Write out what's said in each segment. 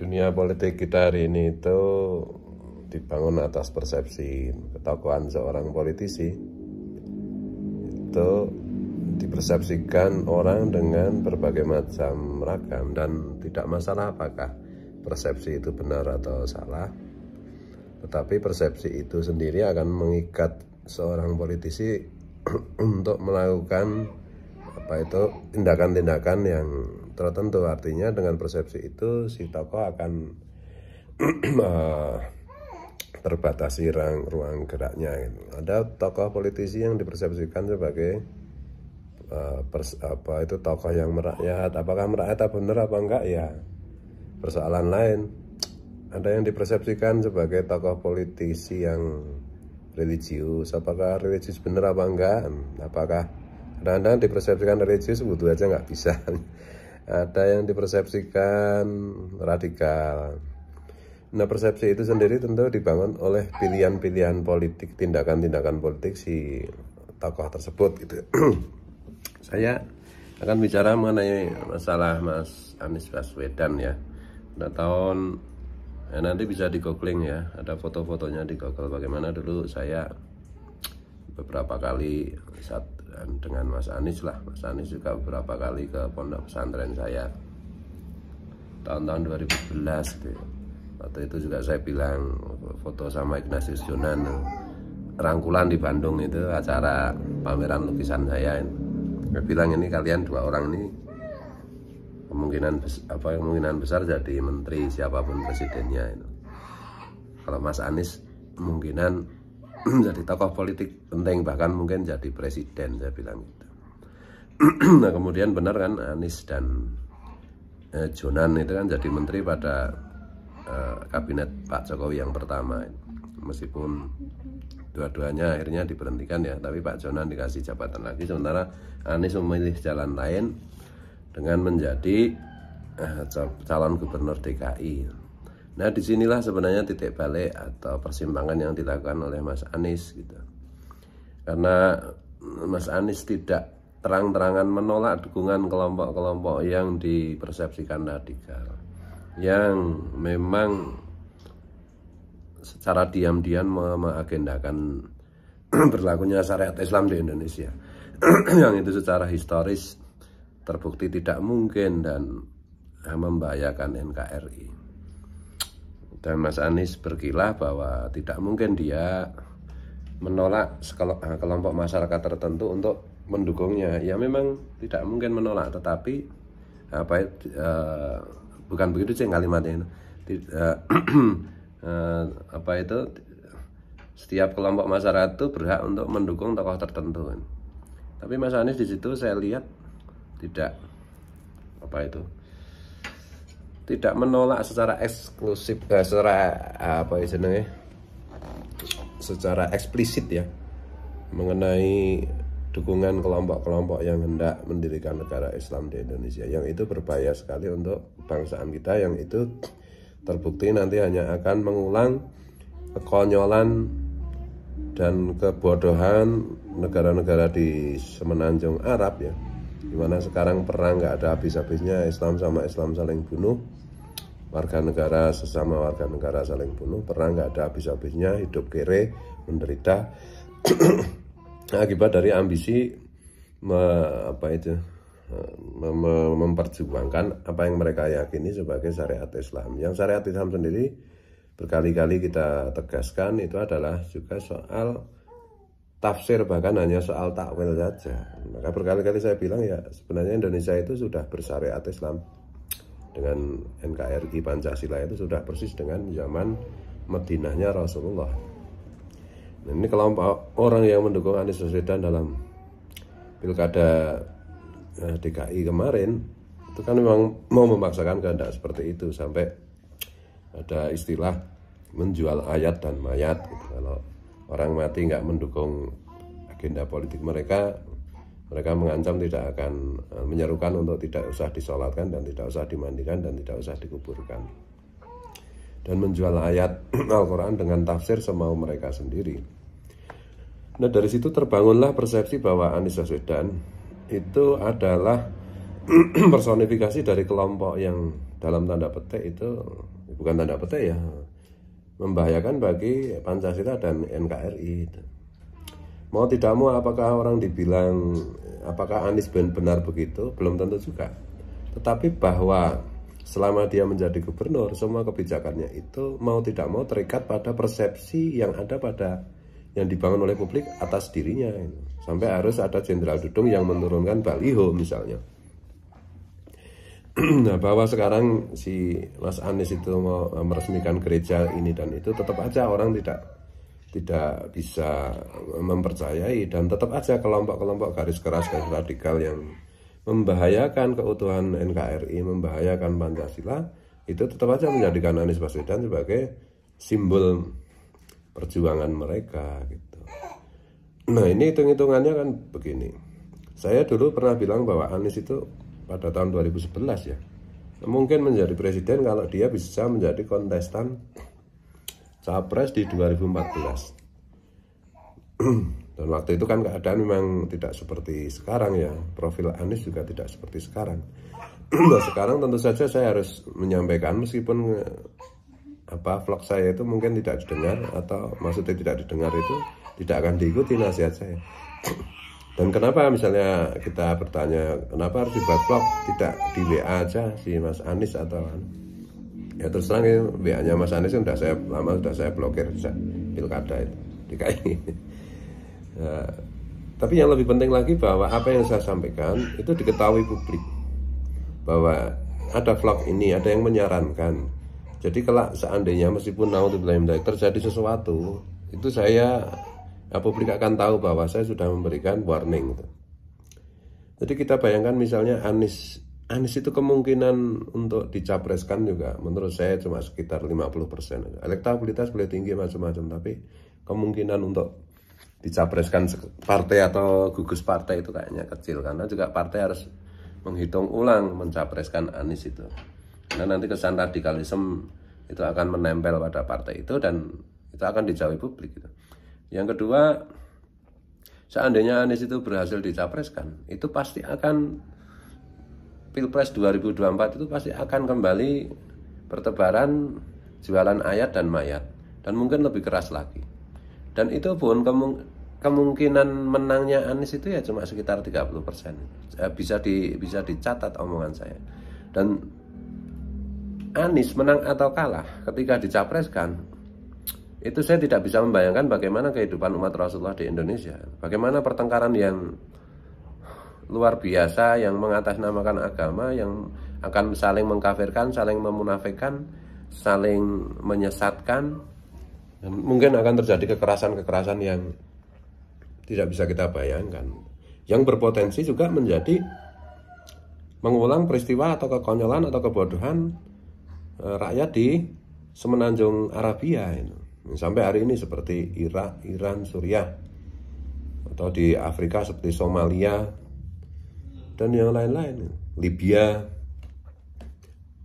dunia politik kita hari ini itu dibangun atas persepsi ketokohan seorang politisi itu dipersepsikan orang dengan berbagai macam ragam dan tidak masalah apakah persepsi itu benar atau salah tetapi persepsi itu sendiri akan mengikat seorang politisi untuk melakukan apa itu tindakan-tindakan yang tertentu artinya dengan persepsi itu si tokoh akan eh, terbatasi ruang, ruang geraknya gitu. ada tokoh politisi yang dipersepsikan sebagai uh, pers, apa itu tokoh yang merakyat apakah merakyat apa benar apa enggak ya persoalan lain ada yang dipersepsikan sebagai tokoh politisi yang religius apakah religius benar apa enggak apakah kadang-kadang dipersepsikan religius butuh aja nggak bisa ada yang dipersepsikan radikal nah persepsi itu sendiri tentu dibangun oleh pilihan-pilihan politik tindakan-tindakan politik si tokoh tersebut gitu saya akan bicara mengenai masalah Mas Anies Baswedan ya nah tahun ya nanti bisa di ya ada foto-fotonya di google bagaimana dulu saya beberapa kali saat dan dengan Mas Anies lah Mas Anies juga beberapa kali ke pondok pesantren saya tahun-tahun 2011 gitu ya. waktu itu juga saya bilang foto sama Ignatius Jonan rangkulan di Bandung itu acara pameran lukisan saya saya bilang ini kalian dua orang ini kemungkinan apa kemungkinan besar jadi menteri siapapun presidennya itu kalau Mas Anies kemungkinan jadi tokoh politik penting bahkan mungkin jadi presiden saya bilang gitu nah kemudian benar kan Anies dan eh, Jonan itu kan jadi menteri pada eh, kabinet Pak Jokowi yang pertama meskipun dua-duanya akhirnya diberhentikan ya tapi Pak Jonan dikasih jabatan lagi sementara Anies memilih jalan lain dengan menjadi eh, calon gubernur DKI Nah disinilah sebenarnya titik balik atau persimpangan yang dilakukan oleh Mas Anies gitu. Karena Mas Anies tidak terang-terangan menolak dukungan kelompok-kelompok yang dipersepsikan radikal yang memang secara diam-diam mengagendakan berlakunya syariat Islam di Indonesia yang itu secara historis terbukti tidak mungkin dan membahayakan NKRI dan Mas Anies berkilah bahwa tidak mungkin dia menolak eh, kelompok masyarakat tertentu untuk mendukungnya ya memang tidak mungkin menolak tetapi apa uh, eh, eh, bukan begitu sih kalimatnya tidak uh, apa itu setiap kelompok masyarakat itu berhak untuk mendukung tokoh tertentu tapi Mas Anies di situ saya lihat tidak apa itu tidak menolak secara eksklusif eh, secara apa ya secara eksplisit ya mengenai dukungan kelompok-kelompok yang hendak mendirikan negara Islam di Indonesia yang itu berbahaya sekali untuk bangsaan kita yang itu terbukti nanti hanya akan mengulang kekonyolan dan kebodohan negara-negara di semenanjung Arab ya dimana sekarang perang nggak ada habis-habisnya Islam sama Islam saling bunuh warga negara sesama warga negara saling bunuh perang nggak ada habis-habisnya hidup kere menderita akibat dari ambisi me, apa itu me, memperjuangkan apa yang mereka yakini sebagai syariat Islam yang syariat Islam sendiri berkali-kali kita tegaskan itu adalah juga soal tafsir bahkan hanya soal takwil saja maka berkali-kali saya bilang ya sebenarnya Indonesia itu sudah bersyariat Islam dengan NKRI Pancasila itu sudah persis dengan zaman Madinahnya Rasulullah. Nah, ini kelompok orang yang mendukung Anies Baswedan dalam pilkada eh, DKI kemarin itu kan memang mau memaksakan kehendak seperti itu sampai ada istilah menjual ayat dan mayat gitu. kalau orang mati nggak mendukung agenda politik mereka mereka mengancam tidak akan e, menyerukan untuk tidak usah disolatkan dan tidak usah dimandikan dan tidak usah dikuburkan. Dan menjual ayat Al-Quran dengan tafsir semau mereka sendiri. Nah dari situ terbangunlah persepsi bahwa Anies Baswedan itu adalah personifikasi dari kelompok yang dalam tanda petik itu bukan tanda petik ya membahayakan bagi Pancasila dan NKRI. Itu mau tidak mau apakah orang dibilang apakah Anies benar-benar begitu belum tentu juga tetapi bahwa selama dia menjadi gubernur semua kebijakannya itu mau tidak mau terikat pada persepsi yang ada pada yang dibangun oleh publik atas dirinya sampai harus ada Jenderal Dudung yang menurunkan baliho misalnya nah bahwa sekarang si Mas Anies itu mau eh, meresmikan gereja ini dan itu tetap aja orang tidak tidak bisa mempercayai dan tetap aja kelompok-kelompok garis keras garis radikal yang membahayakan keutuhan NKRI, membahayakan Pancasila, itu tetap aja menjadikan Anies Baswedan sebagai simbol perjuangan mereka gitu. Nah, ini hitung-hitungannya kan begini. Saya dulu pernah bilang bahwa Anies itu pada tahun 2011 ya, mungkin menjadi presiden kalau dia bisa menjadi kontestan capres di 2014 dan waktu itu kan keadaan memang tidak seperti sekarang ya profil Anies juga tidak seperti sekarang nah sekarang tentu saja saya harus menyampaikan meskipun eh, apa vlog saya itu mungkin tidak didengar atau maksudnya tidak didengar itu tidak akan diikuti nasihat saya dan kenapa misalnya kita bertanya kenapa harus dibuat vlog tidak di WA aja si Mas Anies atau anu? ya terus terang ya, wa Mas Anies sudah kan saya lama sudah saya blokir sejak pilkada itu DKI. Nah, eh, tapi yang lebih penting lagi bahwa apa yang saya sampaikan itu diketahui publik bahwa ada vlog ini, ada yang menyarankan. Jadi kelak seandainya meskipun naudzubillah terjadi sesuatu, itu saya ya, publik akan tahu bahwa saya sudah memberikan warning. Jadi kita bayangkan misalnya Anies Anies itu kemungkinan untuk dicapreskan juga menurut saya cuma sekitar 50%. Elektabilitas boleh tinggi macam-macam tapi kemungkinan untuk dicapreskan partai atau gugus partai itu kayaknya kecil karena juga partai harus menghitung ulang mencapreskan Anies itu karena nanti kesan radikalisme itu akan menempel pada partai itu dan itu akan dijauhi publik gitu. Yang kedua, seandainya Anies itu berhasil dicapreskan, itu pasti akan Pilpres 2024 itu pasti akan kembali pertebaran jualan ayat dan mayat dan mungkin lebih keras lagi. Dan itu pun kemung kemungkinan menangnya Anies itu ya cuma sekitar 30 persen. Eh, bisa di bisa dicatat omongan saya. Dan Anies menang atau kalah ketika dicapreskan itu saya tidak bisa membayangkan bagaimana kehidupan umat Rasulullah di Indonesia. Bagaimana pertengkaran yang luar biasa yang mengatasnamakan agama yang akan saling mengkafirkan, saling memunafikan, saling menyesatkan. Dan Mungkin akan terjadi kekerasan-kekerasan yang tidak bisa kita bayangkan. Yang berpotensi juga menjadi mengulang peristiwa atau kekonyolan atau kebodohan e, rakyat di semenanjung Arabia ini Sampai hari ini seperti Irak, Iran, Suriah atau di Afrika seperti Somalia, dan yang lain-lain Libya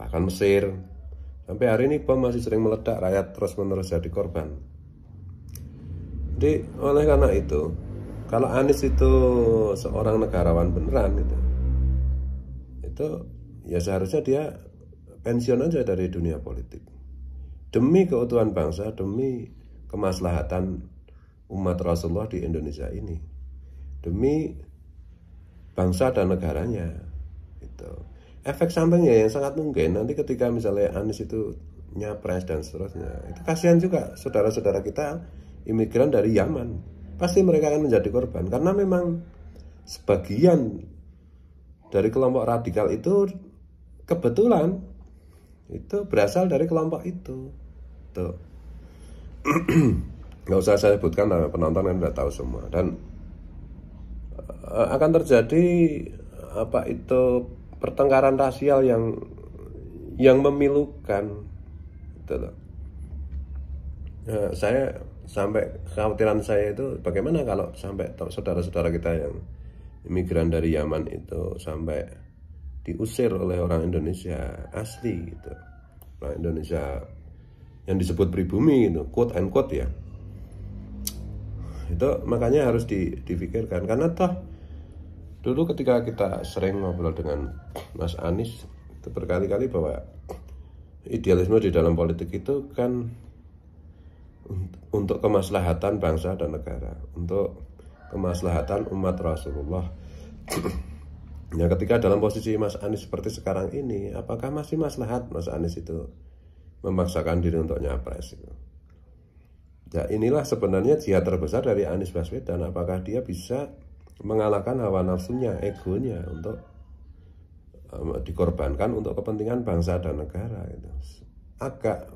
bahkan Mesir sampai hari ini bom masih sering meledak rakyat terus menerus jadi korban jadi oleh karena itu kalau Anies itu seorang negarawan beneran itu itu ya seharusnya dia pensiun aja dari dunia politik demi keutuhan bangsa demi kemaslahatan umat Rasulullah di Indonesia ini demi bangsa dan negaranya itu efek sampingnya yang sangat mungkin nanti ketika misalnya Anies itu nyapres dan seterusnya itu kasihan juga saudara-saudara kita imigran dari Yaman pasti mereka akan menjadi korban karena memang sebagian dari kelompok radikal itu kebetulan itu berasal dari kelompok itu tuh nggak usah saya sebutkan nah, penonton kan udah tahu semua dan Eh, akan terjadi apa itu pertengkaran rasial yang yang memilukan gitu loh. Nah, saya sampai kekhawatiran saya itu bagaimana kalau sampai saudara-saudara kita yang imigran dari Yaman itu sampai diusir oleh orang Indonesia asli gitu orang Indonesia yang disebut pribumi itu quote and quote ya itu makanya harus di, dipikirkan karena toh dulu ketika kita sering ngobrol dengan Mas Anies itu berkali-kali bahwa idealisme di dalam politik itu kan untuk kemaslahatan bangsa dan negara, untuk kemaslahatan umat Rasulullah. Ya ketika dalam posisi Mas Anies seperti sekarang ini, apakah masih maslahat Mas Anies itu memaksakan diri untuk nyapres itu? Ya inilah sebenarnya jihad terbesar dari Anies Baswedan. Apakah dia bisa mengalahkan hawa nafsunya, egonya untuk um, dikorbankan untuk kepentingan bangsa dan negara itu. Agak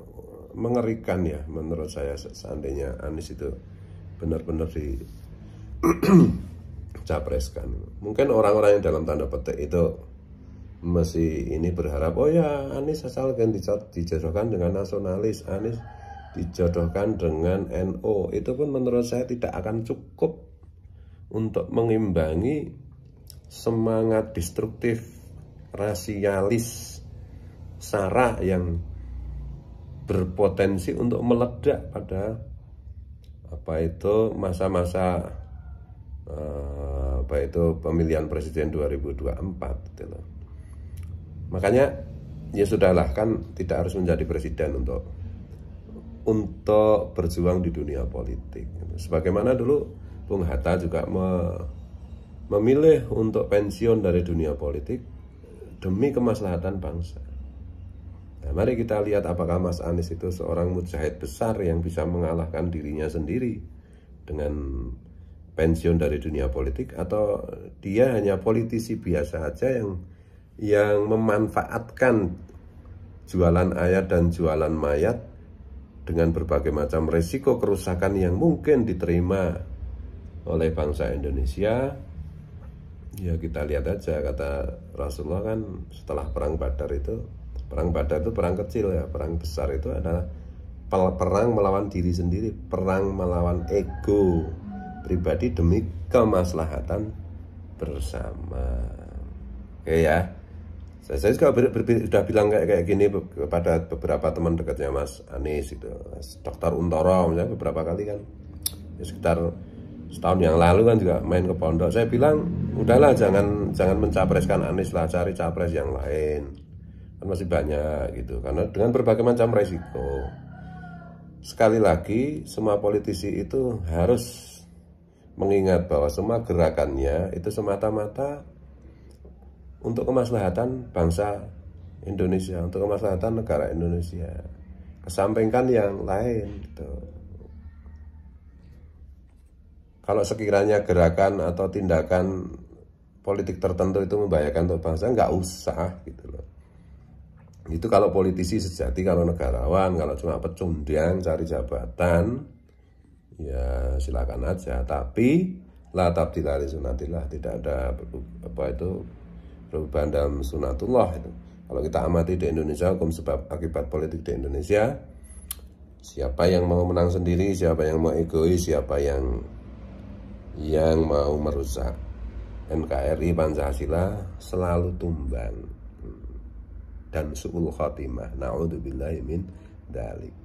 mengerikan ya menurut saya seandainya Anies itu benar-benar di capreskan. Mungkin orang-orang yang dalam tanda petik itu masih ini berharap, oh ya Anies asal asalkan dijodohkan dengan nasionalis, Anies dijodohkan dengan NO, itu pun menurut saya tidak akan cukup untuk mengimbangi semangat destruktif rasialis sara yang berpotensi untuk meledak pada apa itu masa-masa eh, apa itu pemilihan presiden 2024 gitu loh. Makanya ya sudahlah kan tidak harus menjadi presiden untuk untuk berjuang di dunia politik. Gitu. Sebagaimana dulu Bung Hatta juga me memilih untuk pensiun dari dunia politik demi kemaslahatan bangsa. Nah, mari kita lihat apakah Mas Anies itu seorang mujahid besar yang bisa mengalahkan dirinya sendiri dengan pensiun dari dunia politik atau dia hanya politisi biasa saja yang yang memanfaatkan jualan ayat dan jualan mayat dengan berbagai macam resiko kerusakan yang mungkin diterima oleh bangsa Indonesia ya kita lihat aja kata Rasulullah kan setelah perang Badar itu perang Badar itu perang kecil ya perang besar itu adalah perang melawan diri sendiri perang melawan ego pribadi demi kemaslahatan bersama oke ya saya, saya juga ber, ber, sudah bilang kayak kayak gini kepada beberapa teman dekatnya Mas Anies itu dokter Dr. Untoro misalnya beberapa kali kan ya sekitar setahun yang lalu kan juga main ke pondok saya bilang udahlah jangan jangan mencapreskan Anies lah cari capres yang lain kan masih banyak gitu karena dengan berbagai macam resiko sekali lagi semua politisi itu harus mengingat bahwa semua gerakannya itu semata-mata untuk kemaslahatan bangsa Indonesia untuk kemaslahatan negara Indonesia kesampingkan yang lain gitu kalau sekiranya gerakan atau tindakan politik tertentu itu membahayakan untuk bangsa nggak usah gitu loh itu kalau politisi sejati kalau negarawan kalau cuma pecundang cari jabatan ya silakan aja tapi la tabdilari sunatilah tidak ada apa itu perubahan dalam sunatullah itu kalau kita amati di Indonesia hukum sebab akibat politik di Indonesia siapa yang mau menang sendiri siapa yang mau egois siapa yang yang mau merusak NKRI Pancasila selalu tumbang hmm. dan su'ul khotimah naudzubillahi min dalik